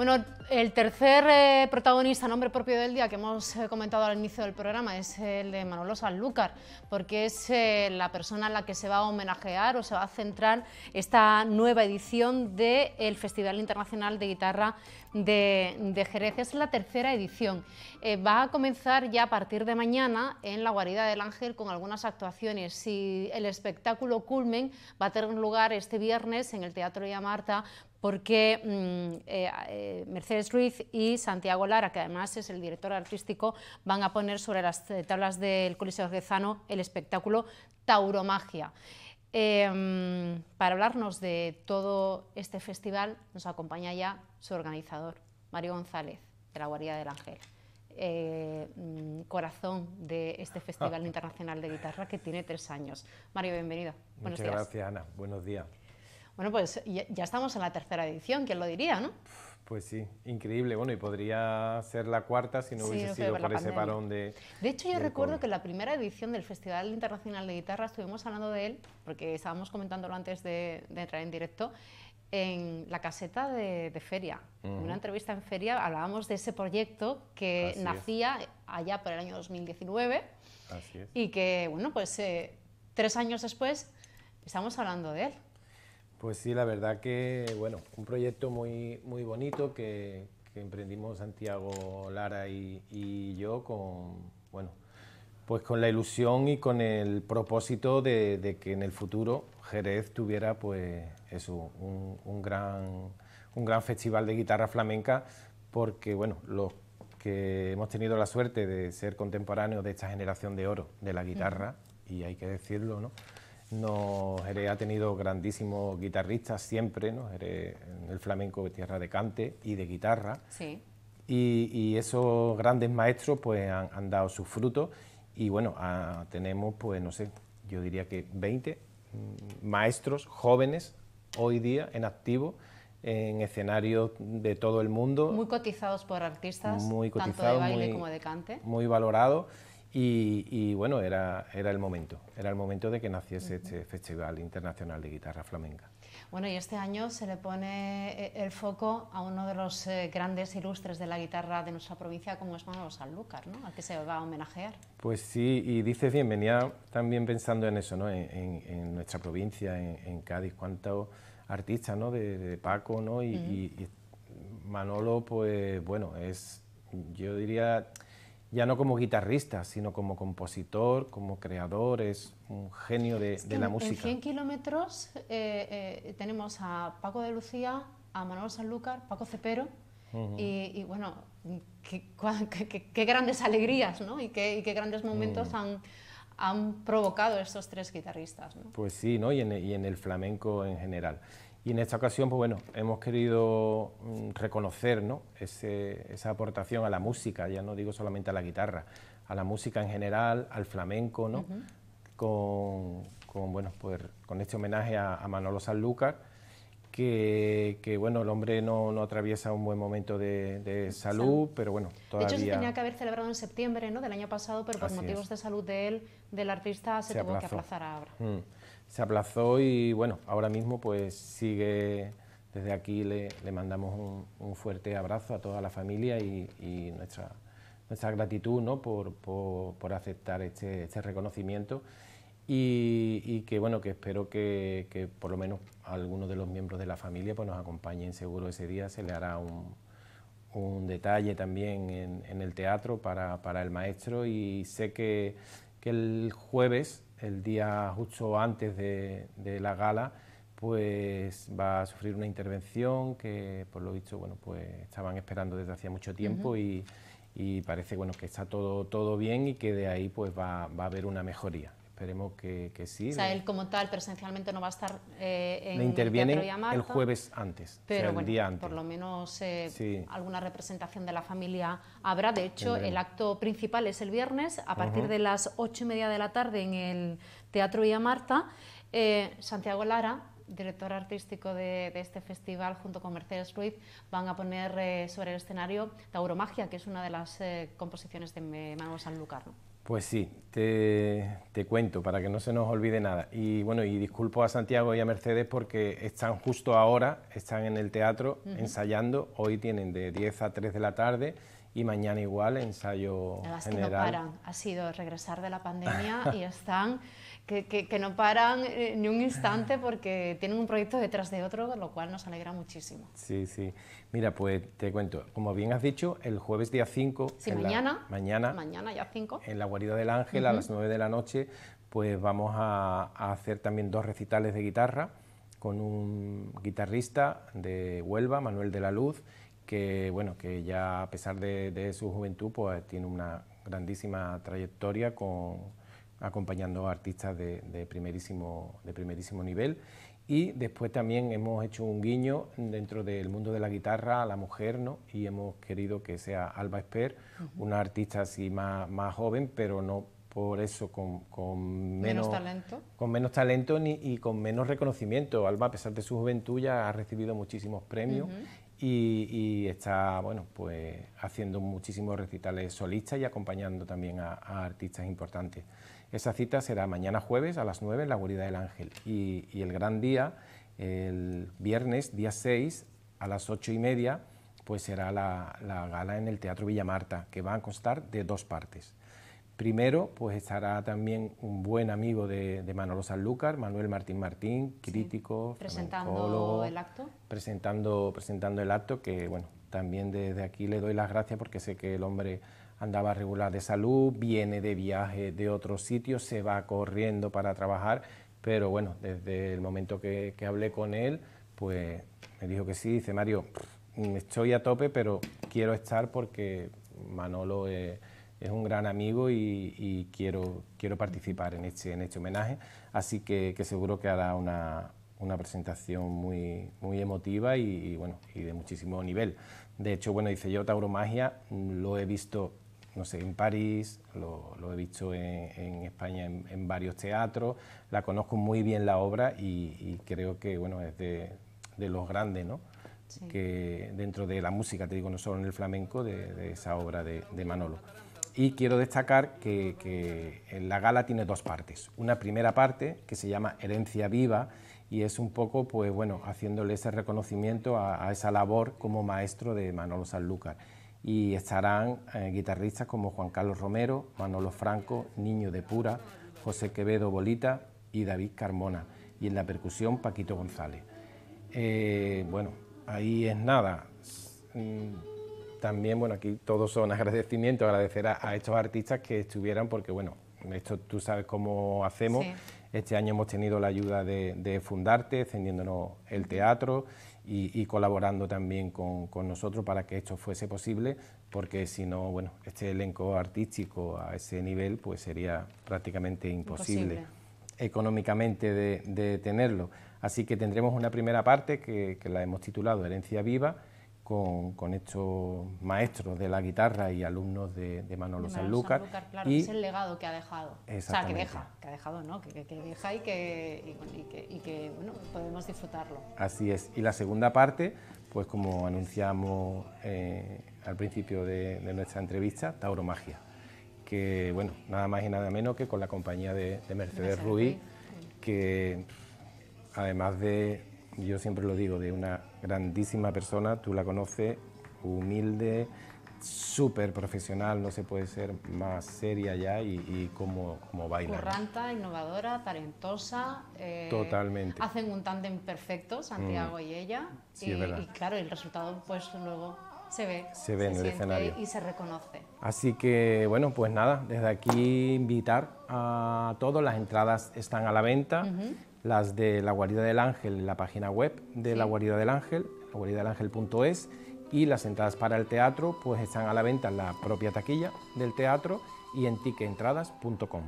Bueno, el tercer eh, protagonista, nombre propio del día, que hemos eh, comentado al inicio del programa, es el de Manolo Sanlúcar, porque es eh, la persona en la que se va a homenajear o se va a centrar esta nueva edición del Festival Internacional de Guitarra de, Jerez. Es la tercera edición. va a comenzar ya a partir de mañana en la Guarida del Ángel con algunas actuaciones y el espectáculo Culmen va a tener lugar este viernes en el Teatro Marta porque mm, eh, eh, Mercedes Ruiz y Santiago Lara, que además es el director artístico, van a poner sobre las eh, tablas del Coliseo zano el espectáculo Tauromagia. Eh, para hablarnos de todo este festival nos acompaña ya su organizador, Mario González, de la Guardia del Ángel. Mm, corazón de este Festival Internacional de Guitarra que tiene tres años. Mario, bienvenido. Muchas gracias, Ana. Buenos días. Bueno, pues ya, estamos en la tercera edición, ¿quién lo diría, no? Pues sí, increíble. Bueno, y podría ser la cuarta si no hubiese sido por ese parón de. De hecho, yo recuerdo que que la primera edición del Festival Internacional de Guitarra estuvimos hablando de él, porque estábamos comentándolo antes de, entrar en directo, en la caseta de, Feria. En una entrevista en Feria hablábamos de ese proyecto que nacía allá por el año 2019 Así es. y que, bueno, pues eh, tres años después estamos hablando de él. Pues sí, la verdad que, bueno, un proyecto muy, muy bonito que, emprendimos Santiago Lara y, yo con, bueno, pues con la ilusión y con el propósito de, que en el futuro Jerez tuviera pues eso, un, gran, un gran festival de guitarra flamenca porque, bueno, los que hemos tenido la suerte de ser contemporáneos de esta generación de oro de la guitarra, y hay que decirlo, ¿no? No, Jerez ha tenido grandísimos guitarristas siempre, ¿no? en el flamenco de tierra de cante y de guitarra. Sí. Y, esos grandes maestros pues han, dado sus frutos y bueno, ah, tenemos pues no sé, yo diría que 20 mm, maestros jóvenes hoy día en activo en escenarios de todo el mundo. Muy cotizados por artistas, muy tanto de baile como de cante. Muy valorados y, bueno, era, era el momento, era el momento de que naciese este Festival Internacional de Guitarra Flamenca. Bueno, y este año se le pone eh, el foco a uno de los eh, grandes ilustres de la guitarra de nuestra provincia, como es Manolo Sanlúcar, ¿no? Al que se va a homenajear. Pues sí, y dices bien, venía también pensando en eso, ¿no? En, nuestra provincia, en, Cádiz, cuántos artistas, ¿no? De, Paco, ¿no? Y, y Manolo, pues bueno, es, yo diría ya no como guitarrista, sino como compositor, como creador, es un genio de, la música. En 100 kilómetros eh, eh, tenemos a Paco de Lucía, a Manuel Sanlúcar, Paco Cepero, y, bueno, qué, grandes alegrías ¿no? y qué, grandes momentos han, han provocado estos tres guitarristas. ¿no? Pues sí, ¿no? Y en, y en el flamenco en general. Y en esta ocasión, pues bueno, hemos querido mm, reconocer ¿no? esa aportación a la música, ya no digo solamente a la guitarra, a la música en general, al flamenco, ¿no? con, bueno, pues, con este homenaje a, Manolo Sanlúcar, que, que, bueno, el hombre no, no, atraviesa un buen momento de, salud, pero bueno, todavía... De hecho, se tenía que haber celebrado en septiembre ¿no? del año pasado, pero por motivos de salud de él, del artista, se, tuvo que aplazar ahora. Mm se aplazó y bueno, ahora mismo pues sigue, desde aquí le, mandamos un, fuerte abrazo a toda la familia y, nuestra, nuestra gratitud ¿no? por, por, aceptar este, este reconocimiento y, que bueno, que espero que, por lo menos algunos de los miembros de la familia pues nos acompañen seguro ese día, se le hará un, detalle también en, en el teatro para, para, el maestro y sé que, que el jueves el día justo antes de, la gala, pues va a sufrir una intervención que por lo visto bueno, pues estaban esperando desde hacía mucho tiempo y, y, parece bueno, que está todo, todo bien y que de ahí pues va, va a haber una mejoría. Esperemos que, sí. O sea, él como tal presencialmente no va a estar eh, en Le el jueves antes, pero día antes. por lo menos eh, alguna representación de la familia habrá. De hecho, el acto principal es el viernes a partir de las ocho y media de la tarde en el Teatro Villa Marta. Eh, Santiago Lara, director artístico de, este festival, junto con Mercedes Ruiz, van a poner sobre el escenario Tauromagia, que es una de las composiciones de Manuel Sanlúcar. Pues sí, te, te, cuento para que no se nos olvide nada. Y bueno, y disculpo a Santiago y a Mercedes porque están justo ahora, están en el teatro ensayando, hoy tienen de 10 a 3 de la tarde y mañana igual ensayo Las general. que no paran, ha sido regresar de la pandemia y están que, que, no paran eh, ni un instante porque tienen un proyecto detrás de otro, lo cual nos alegra muchísimo. Sí, sí. Mira, pues te cuento, como bien has dicho, el jueves día 5, sí, mañana, mañana, mañana ya 5, en la guarida del Ángel a las 9 de la noche, pues vamos a, a hacer también dos recitales de guitarra con un guitarrista de Huelva, Manuel de la Luz, que, bueno, que ya a pesar de, su juventud, pues tiene una grandísima trayectoria con, acompañando a artistas de, primerísimo, de primerísimo nivel. Y después también hemos hecho un guiño dentro del mundo de la guitarra a la mujer, Y hemos querido que sea Alba Esper, una artista así más, más joven, pero no por eso con, menos, talento, con menos talento ni, y con menos reconocimiento. Alba, a pesar de su juventud, ya ha recibido muchísimos premios y, está bueno, pues, haciendo muchísimos recitales solistas y acompañando también a, artistas importantes. Esa cita será mañana jueves a las 9 en la Guarida del Ángel y, el gran día, el viernes día 6 a las ocho y media, pues será la, la gala en el Teatro Villa Marta, que va a constar de dos partes. Primero, pues estará también un buen amigo de, Manolo Sanlúcar, Manuel Martín Martín, crítico, presentando el acto. Presentando, presentando el acto, que bueno, también desde aquí le doy las gracias porque sé que el hombre andaba regular de salud, viene de viaje de otro sitio, se va corriendo para trabajar, pero bueno, desde el momento que, hablé con él, pues me dijo que sí, dice Mario, estoy a tope, pero quiero estar porque Manolo... es... Eh, es un gran amigo y, quiero, quiero participar en este, en este homenaje, así que, seguro que hará una, una presentación muy, muy emotiva y, bueno, y de muchísimo nivel. De hecho, bueno, dice yo, Tauro Magia... lo he visto, no sé, en París, lo, he visto en, España en, varios teatros, la conozco muy bien la obra y, creo que, bueno, es de, los grandes, ¿no? que dentro de la música, te digo, no solo en el flamenco, de, esa obra de Manolo. Y quiero destacar que, la gala tiene dos partes. Una primera parte que se llama Herencia Viva y es un poco, pues bueno, haciéndole ese reconocimiento a, esa labor como maestro de Manolo Sanlúcar. Y estarán eh, guitarristas como Juan Carlos Romero, Manolo Franco, Niño de Pura, José Quevedo Bolita y David Carmona. Y en la percusión, Paquito González. Eh, bueno, ahí es nada. Mm, también, bueno, aquí todos son agradecimientos, agradecer a, estos artistas que estuvieran, porque bueno, esto tú sabes cómo hacemos. Este año hemos tenido la ayuda de, Fundarte, encendiéndonos el teatro y, colaborando también con, nosotros para que esto fuese posible, porque si no, bueno, este elenco artístico a ese nivel pues sería prácticamente imposible, económicamente de, tenerlo. Así que tendremos una primera parte que la hemos titulado Herencia Viva, con, estos maestros de la guitarra y alumnos de, Manolo, de Lucas Sanlúcar. y es el legado que ha dejado. O sea, que deja, que ha dejado, ¿no? Que, deja y que, y, que, bueno, podemos disfrutarlo. Así es. Y la segunda parte, pues como anunciamos eh, al principio de, nuestra entrevista, ...Tauro Magia... Que, bueno, nada más y nada menos que con la compañía de, Mercedes, Mercedes Ruiz, que además de, yo siempre lo digo, de una grandísima persona, tú la conoces, humilde, súper profesional, no se puede ser más seria ya y, como, como baila. Curranta, innovadora, talentosa. Eh, Totalmente. Hacen un tándem perfecto, Santiago mm. y ella. y, y claro, el resultado pues luego se ve. Se ve en el escenario. Y se reconoce. Así que bueno, pues nada, desde aquí invitar a todos, las entradas están a la venta las de la guarida del ángel en la página web de la guarida del ángel, laguaridadelángel.es, y las entradas para el teatro pues están a la venta en la propia taquilla del teatro y en tiqueentradas.com.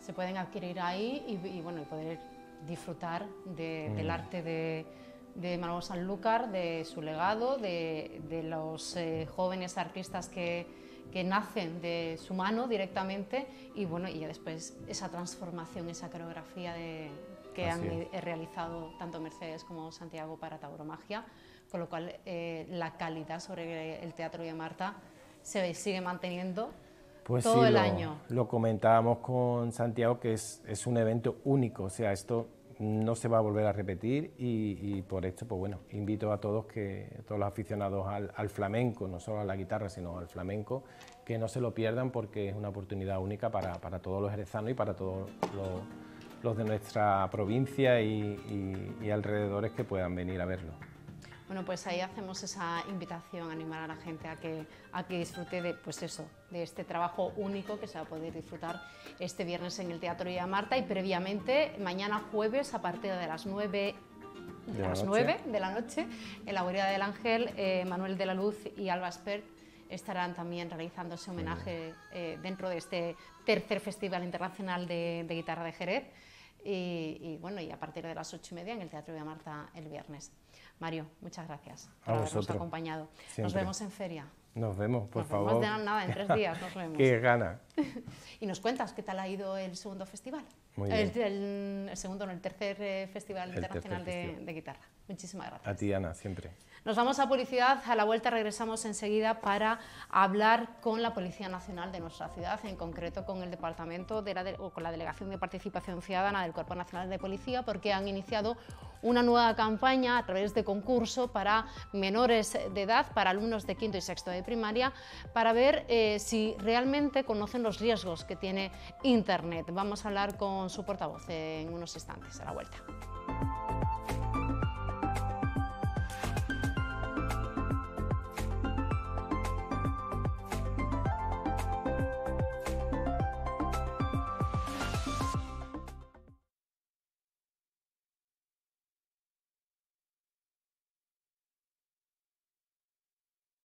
Se pueden adquirir ahí y, bueno, y poder disfrutar del mm. arte de, de Sanlúcar, de su legado, de, los eh, jóvenes artistas que, que, nacen de su mano directamente y bueno, y ya después esa transformación, esa coreografía de, que han realizado tanto Mercedes como Santiago para Tauromagia, con lo cual eh, la calidad sobre el teatro de Marta se sigue manteniendo pues todo el año. Lo comentábamos con Santiago que es, es, un evento único, o sea, esto no se va a volver a repetir y, por esto, pues bueno, invito a todos que todos los aficionados al, flamenco, no solo a la guitarra, sino al flamenco, que no se lo pierdan porque es una oportunidad única para, para todos los jerezanos y para todos los los de nuestra provincia y, alrededores que puedan venir a verlo. Bueno, pues ahí hacemos esa invitación, animar a la gente a que, a que disfrute de, pues eso, de este trabajo único que se va a poder disfrutar este viernes en el Teatro Villa Marta y previamente mañana jueves a partir de las 9 de la noche en la Guarida del Ángel, eh, Manuel de la Luz y Alba Spert estarán también realizando ese homenaje eh, dentro de este tercer Festival Internacional de Guitarra de Jerez. Y, bueno, y a partir de las ocho y media en el Teatro de Marta el viernes. Mario, muchas gracias por habernos acompañado. Nos vemos en feria. Nos vemos, por favor. No nada, en tres días nos vemos. qué gana. y nos cuentas qué tal ha ido el segundo festival. Muy El, segundo, no, el tercer eh, festival internacional de guitarra. Muchísimas gracias. A ti, Ana, siempre. Nos vamos a publicidad, a la vuelta regresamos enseguida para hablar con la Policía Nacional de nuestra ciudad, en concreto con el departamento de la o con la Delegación de Participación Ciudadana del Cuerpo Nacional de Policía, porque han iniciado una nueva campaña a través de concurso para menores de edad, para alumnos de quinto y sexto de primaria, para ver eh, si realmente conocen los riesgos que tiene Internet. Vamos a hablar con su portavoz en unos instantes, a la vuelta.